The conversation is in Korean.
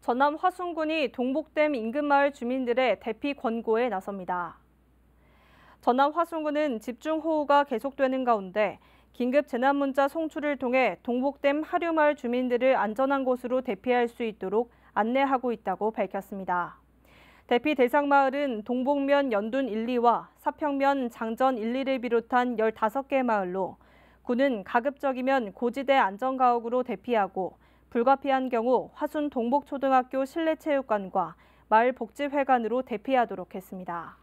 전남 화순군이 동북댐 인근마을 주민들의 대피 권고에 나섭니다. 전남 화순군은 집중호우가 계속되는 가운데 긴급 재난문자 송출을 통해 동북댐 하류마을 주민들을 안전한 곳으로 대피할 수 있도록 안내하고 있다고 밝혔습니다. 대피 대상 마을은 동북면 연둔 1, 2와 사평면 장전 1, 2를 비롯한 15개 마을로 군은 가급적이면 고지대 안전가옥으로 대피하고 불가피한 경우 화순 동복초등학교 실내체육관과 마을복지회관으로 대피하도록 했습니다.